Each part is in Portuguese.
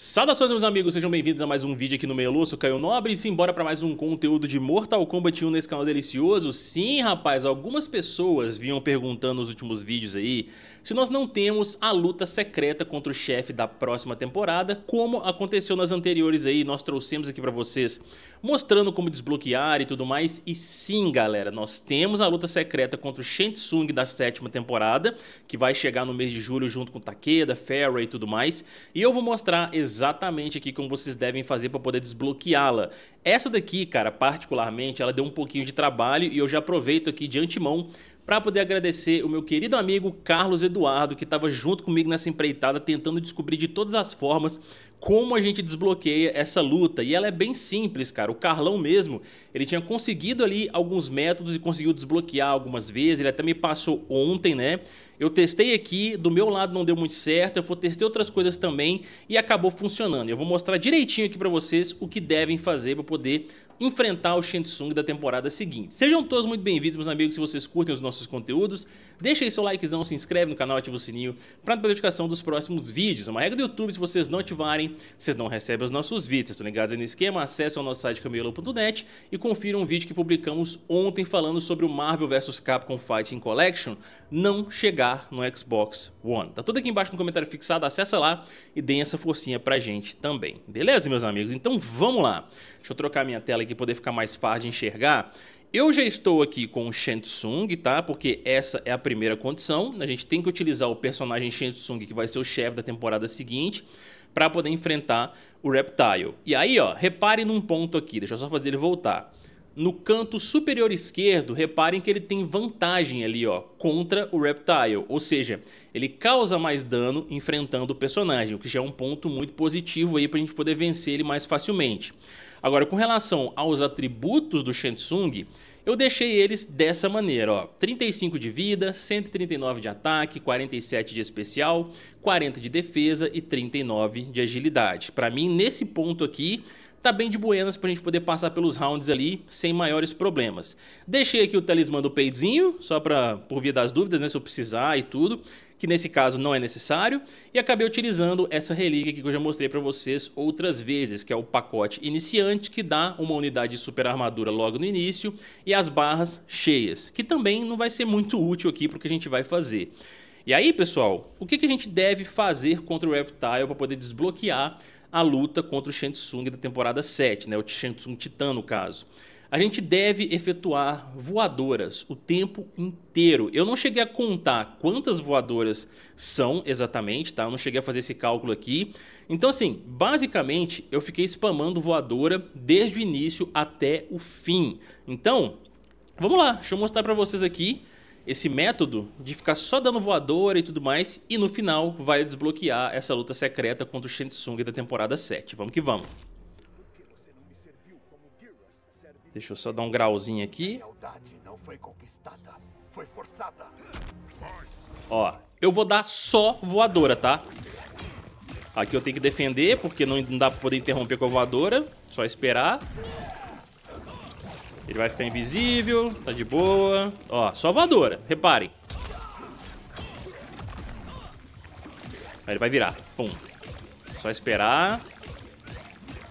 Saudações meus amigos, sejam bem-vindos a mais um vídeo aqui no Meio Louço, Caio Nobre e simbora para mais um conteúdo de Mortal Kombat 1 nesse canal delicioso. Sim, rapaz, algumas pessoas vinham perguntando nos últimos vídeos aí se nós não temos a luta secreta contra o chefe da próxima temporada, como aconteceu nas anteriores aí, nós trouxemos aqui para vocês mostrando como desbloquear e tudo mais. E sim, galera, nós temos a luta secreta contra o Shensung da sétima temporada, que vai chegar no mês de julho junto com Takeda, Farah e tudo mais. E eu vou mostrar exatamente aqui como vocês devem fazer para poder desbloqueá-la. Essa daqui, cara, particularmente, ela deu um pouquinho de trabalho e eu já aproveito aqui de antemão para poder agradecer o meu querido amigo Carlos Eduardo, que estava junto comigo nessa empreitada, tentando descobrir de todas as formas como a gente desbloqueia essa luta. E ela é bem simples, cara. O Carlão mesmo, ele tinha conseguido ali alguns métodos e conseguiu desbloquear algumas vezes. Ele até me passou ontem, né? eu testei aqui, do meu lado não deu muito certo, eu vou testar outras coisas também e acabou funcionando. Eu vou mostrar direitinho aqui para vocês o que devem fazer para poder enfrentar o Shinsung da temporada seguinte. Sejam todos muito bem-vindos, meus amigos, se vocês curtem os nossos conteúdos. Deixa aí seu likezão, se inscreve no canal, ativa o sininho para notificação dos próximos vídeos. É uma regra do YouTube, se vocês não ativarem, vocês não recebem os nossos vídeos. Estão tá ligados aí no esquema? Acesse o nosso site camelo.net e confira um vídeo que publicamos ontem falando sobre o Marvel vs Capcom Fighting Collection não chegar no Xbox One. Tá tudo aqui embaixo no comentário fixado, acessa lá e deem essa forcinha pra gente também. Beleza, meus amigos? Então vamos lá. Deixa eu trocar minha tela aqui para poder ficar mais fácil de enxergar. Eu já estou aqui com o Shensung, tá? Porque essa é a primeira condição. A gente tem que utilizar o personagem Shensung, que vai ser o chefe da temporada seguinte, para poder enfrentar o Reptile. E aí, ó, repare num ponto aqui, deixa eu só fazer ele voltar. No canto superior esquerdo, reparem que ele tem vantagem ali, ó, contra o Reptile, ou seja, ele causa mais dano enfrentando o personagem, o que já é um ponto muito positivo aí pra gente poder vencer ele mais facilmente. Agora, com relação aos atributos do Shensung, eu deixei eles dessa maneira, ó, 35 de vida, 139 de ataque, 47 de especial, 40 de defesa e 39 de agilidade. Para mim, nesse ponto aqui, tá bem de buenas pra gente poder passar pelos rounds ali sem maiores problemas. Deixei aqui o talismã do peidzinho só pra, por via das dúvidas, né, se eu precisar e tudo, que nesse caso não é necessário, e acabei utilizando essa relíquia aqui que eu já mostrei pra vocês outras vezes, que é o pacote iniciante, que dá uma unidade de super armadura logo no início, e as barras cheias, que também não vai ser muito útil aqui pro que a gente vai fazer. E aí, pessoal, o que, que a gente deve fazer contra o Reptile para poder desbloquear a luta contra o Shensung da temporada 7, né? o Shensung Titã, no caso. A gente deve efetuar voadoras o tempo inteiro. Eu não cheguei a contar quantas voadoras são exatamente, tá? Eu não cheguei a fazer esse cálculo aqui. Então, assim, basicamente, eu fiquei spamando voadora desde o início até o fim. Então, vamos lá, deixa eu mostrar para vocês aqui esse método de ficar só dando voadora e tudo mais, e no final vai desbloquear essa luta secreta contra o Shensung da temporada 7. Vamos que vamos. Deixa eu só dar um grauzinho aqui. Ó, eu vou dar só voadora, tá? Aqui eu tenho que defender, porque não dá pra poder interromper com a voadora. Só esperar. Ele vai ficar invisível, tá de boa. Ó, só voadora, reparem. Aí ele vai virar, pum. Só esperar.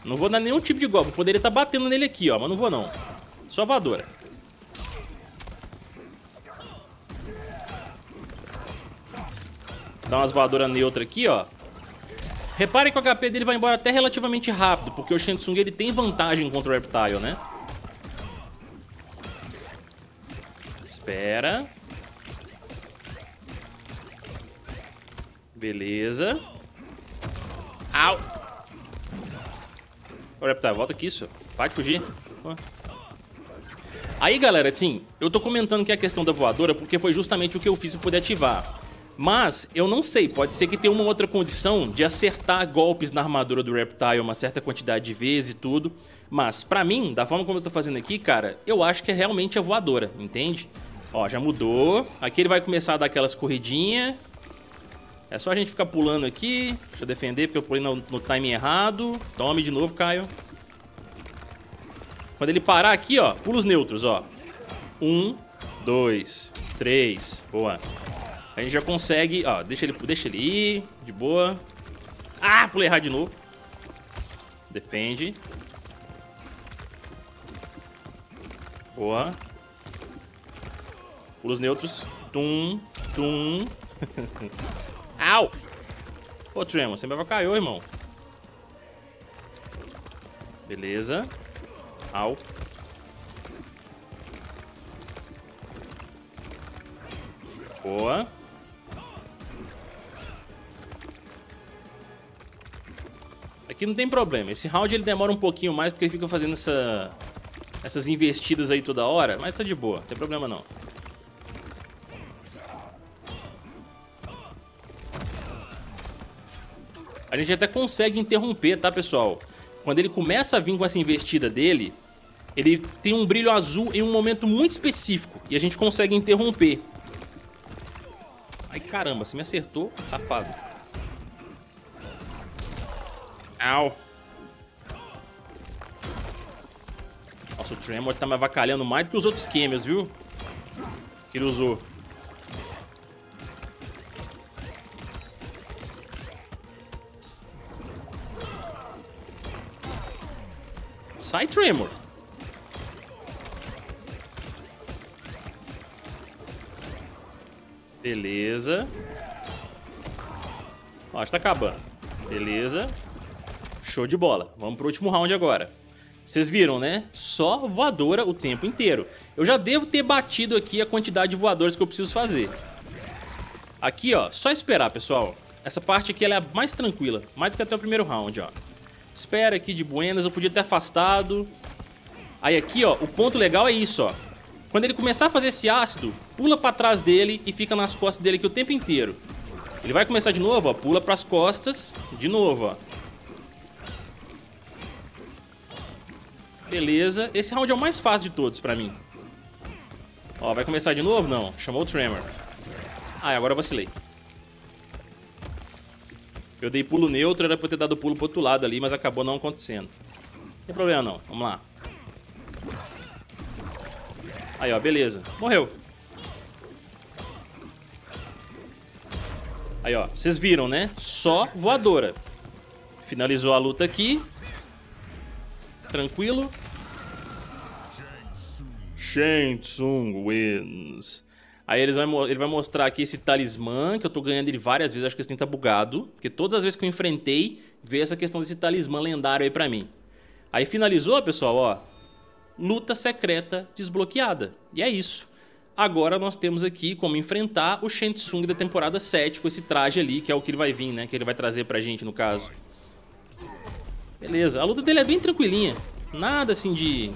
Não vou dar nenhum tipo de golpe, poderia estar tá batendo nele aqui, ó, mas não vou não. Só voadora. Dá umas voadoras neutras aqui, ó. Reparem que o HP dele vai embora até relativamente rápido, porque o Shensung ele tem vantagem contra o Reptile, né? Espera. Beleza. Au! Ô, Reptar, volta aqui, isso. Para de fugir. Aí, galera, assim, eu tô comentando que é a questão da voadora porque foi justamente o que eu fiz pra poder ativar. Mas, eu não sei, pode ser que tenha uma outra condição de acertar golpes na armadura do Reptile uma certa quantidade de vezes e tudo. Mas, pra mim, da forma como eu tô fazendo aqui, cara, eu acho que é realmente a voadora, entende? Entende? Ó, já mudou. Aqui ele vai começar a dar aquelas corridinhas. É só a gente ficar pulando aqui. Deixa eu defender, porque eu pulei no, no time errado. Tome de novo, Caio. Quando ele parar aqui, ó, pula os neutros, ó. Um, dois, três. Boa. A gente já consegue... Ó, deixa ele, deixa ele ir. De boa. Ah, pulei errado de novo. Defende. Boa. Pulos neutros. Tum, tum. Au! Ô, Tremor, você me avacaiou, irmão. Beleza. Au. Boa. Aqui não tem problema. Esse round ele demora um pouquinho mais porque ele fica fazendo essa... essas investidas aí toda hora. Mas tá de boa, não tem problema não. A gente até consegue interromper, tá, pessoal? Quando ele começa a vir com essa investida dele, ele tem um brilho azul em um momento muito específico. E a gente consegue interromper. Ai, caramba, você me acertou, safado. Au. Nossa, o Tremor tá me avacalhando mais do que os outros Camels, viu? Que ele usou. Sai, Tremor. Beleza. Ó, acho que tá acabando. Beleza. Show de bola. Vamos pro último round agora. Vocês viram, né? Só voadora o tempo inteiro. Eu já devo ter batido aqui a quantidade de voadores que eu preciso fazer. Aqui, ó, só esperar, pessoal. Essa parte aqui ela é mais tranquila, mais do que até o primeiro round, ó. Espera aqui de buenas, eu podia ter afastado. Aí aqui, ó, o ponto legal é isso, ó. Quando ele começar a fazer esse ácido, pula pra trás dele e fica nas costas dele aqui o tempo inteiro. Ele vai começar de novo, ó, pula pras costas, de novo, ó. Beleza, esse round é o mais fácil de todos pra mim. Ó, vai começar de novo? Não, chamou o Tremor. Ah, agora eu vacilei. Eu dei pulo neutro, era pra eu ter dado pulo pro outro lado ali, mas acabou não acontecendo. Não tem problema não, vamos lá. Aí, ó, beleza. Morreu. Aí, ó, vocês viram, né? Só voadora. Finalizou a luta aqui. Tranquilo. Shang Tsung wins. Aí eles vai, ele vai mostrar aqui esse talismã, que eu tô ganhando ele várias vezes, acho que esse tem tá bugado. Porque todas as vezes que eu enfrentei, veio essa questão desse talismã lendário aí pra mim. Aí finalizou, pessoal, ó. Luta secreta desbloqueada. E é isso. Agora nós temos aqui como enfrentar o Shensung da temporada 7 com esse traje ali, que é o que ele vai vir, né? Que ele vai trazer pra gente, no caso. Beleza, a luta dele é bem tranquilinha. Nada assim de...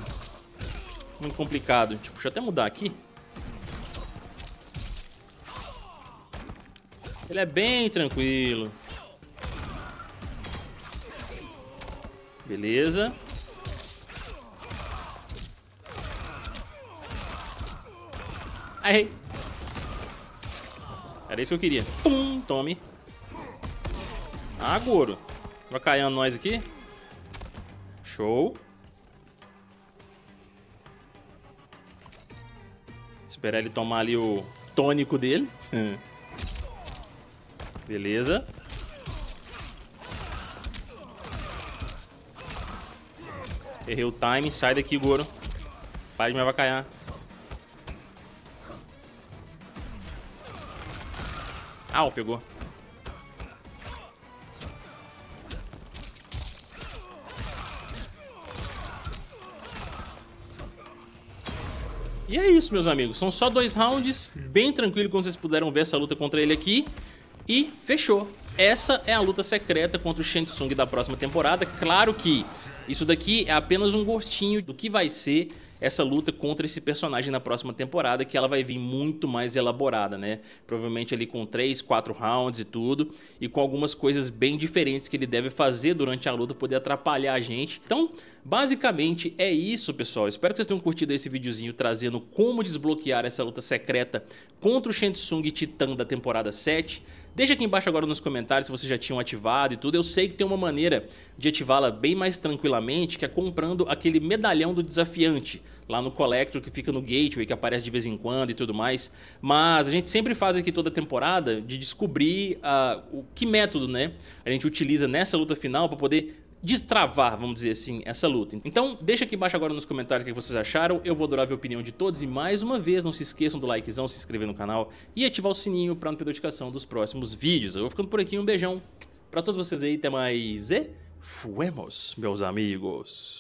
Muito complicado. Tipo, deixa eu até mudar aqui. Ele é bem tranquilo. Beleza. Aí. Era isso que eu queria. Pum, tome. Ah, Goro. Vai caindo nós aqui. Show. Esperar ele tomar ali o tônico dele. Beleza. Errei o time. Sai daqui, Goro. Para de me avacalhar. Ah, ó, pegou. E é isso, meus amigos. São só dois rounds, bem tranquilo como vocês puderam ver essa luta contra ele aqui. E fechou. Essa é a luta secreta contra o Shang Tsung da próxima temporada. Claro que isso daqui é apenas um gostinho do que vai ser essa luta contra esse personagem na próxima temporada, que ela vai vir muito mais elaborada, né? Provavelmente ali com 3, 4 rounds e tudo, e com algumas coisas bem diferentes que ele deve fazer durante a luta, poder atrapalhar a gente. Então, Basicamente é isso, pessoal. Espero que vocês tenham curtido esse videozinho trazendo como desbloquear essa luta secreta contra o Shensung Titã da temporada 7. Deixa aqui embaixo agora nos comentários se vocês já tinham ativado e tudo. Eu sei que tem uma maneira de ativá-la bem mais tranquilamente, que é comprando aquele medalhão do desafiante lá no Collector que fica no Gateway, que aparece de vez em quando e tudo mais. Mas a gente sempre faz aqui toda temporada de descobrir uh, o que método né, a gente utiliza nessa luta final para poder destravar, vamos dizer assim, essa luta. Então, deixa aqui embaixo agora nos comentários o que vocês acharam, eu vou adorar ver a opinião de todos e mais uma vez, não se esqueçam do likezão, se inscrever no canal e ativar o sininho para não perder notificação dos próximos vídeos. Eu vou ficando por aqui, um beijão para todos vocês aí, até mais e fuemos, meus amigos.